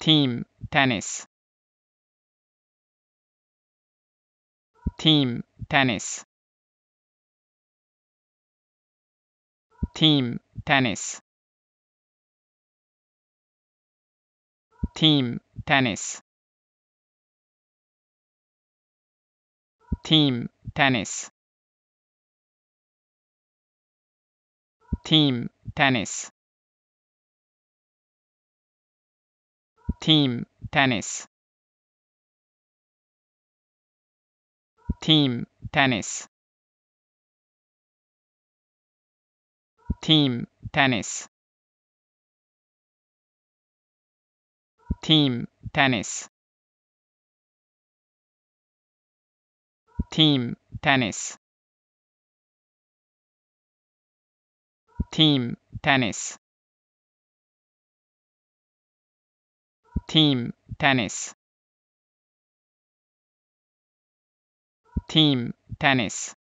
team tennis team tennis team tennis team tennis team tennis team tennis team tennis team tennis team tennis team tennis team tennis team tennis team tennis team tennis